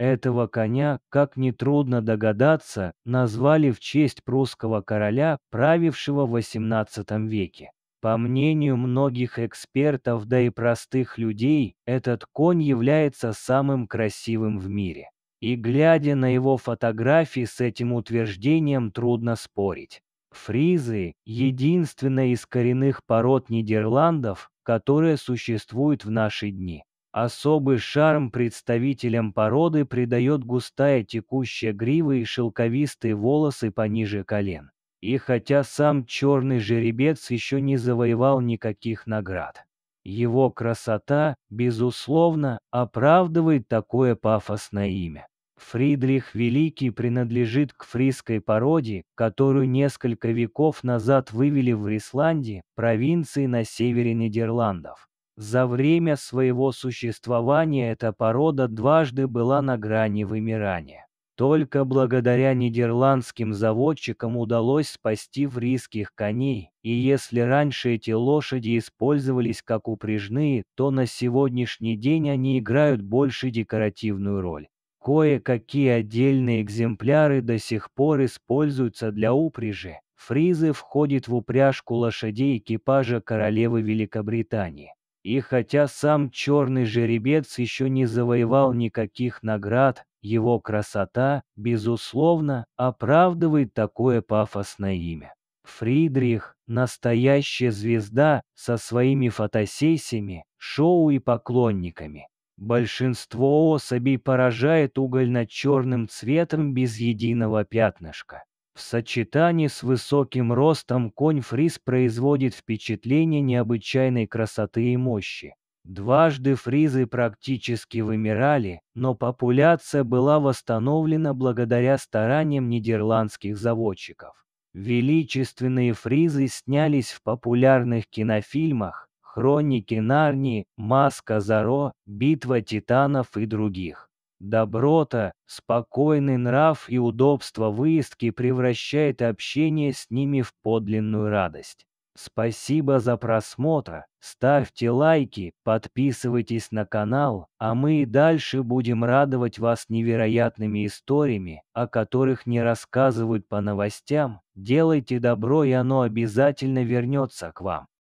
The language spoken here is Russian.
Этого коня, как нетрудно догадаться, назвали в честь прусского короля, правившего в XVIII веке. По мнению многих экспертов, да и простых людей, этот конь является самым красивым в мире. И глядя на его фотографии с этим утверждением трудно спорить. Фризы – единственная из коренных пород Нидерландов, которая существует в наши дни. Особый шарм представителям породы придает густая текущая грива и шелковистые волосы пониже колен. И хотя сам черный жеребец еще не завоевал никаких наград, его красота, безусловно, оправдывает такое пафосное имя. Фридрих Великий принадлежит к фриской породе, которую несколько веков назад вывели в Рисланде, провинции на севере Нидерландов. За время своего существования эта порода дважды была на грани вымирания. Только благодаря нидерландским заводчикам удалось спасти фрийских коней, и если раньше эти лошади использовались как упряжные, то на сегодняшний день они играют больше декоративную роль. Кое-какие отдельные экземпляры до сих пор используются для упряжи. Фризы входят в упряжку лошадей экипажа королевы Великобритании. И хотя сам черный жеребец еще не завоевал никаких наград, его красота, безусловно, оправдывает такое пафосное имя. Фридрих – настоящая звезда со своими фотосессиями, шоу и поклонниками. Большинство особей поражает угольно-черным цветом без единого пятнышка. В сочетании с высоким ростом конь Фриз производит впечатление необычайной красоты и мощи. Дважды фризы практически вымирали, но популяция была восстановлена благодаря стараниям нидерландских заводчиков. Величественные фризы снялись в популярных кинофильмах «Хроники Нарнии», «Маска Заро», «Битва титанов» и других. Доброта, спокойный нрав и удобство выездки превращает общение с ними в подлинную радость. Спасибо за просмотр, ставьте лайки, подписывайтесь на канал, а мы и дальше будем радовать вас невероятными историями, о которых не рассказывают по новостям. Делайте добро и оно обязательно вернется к вам.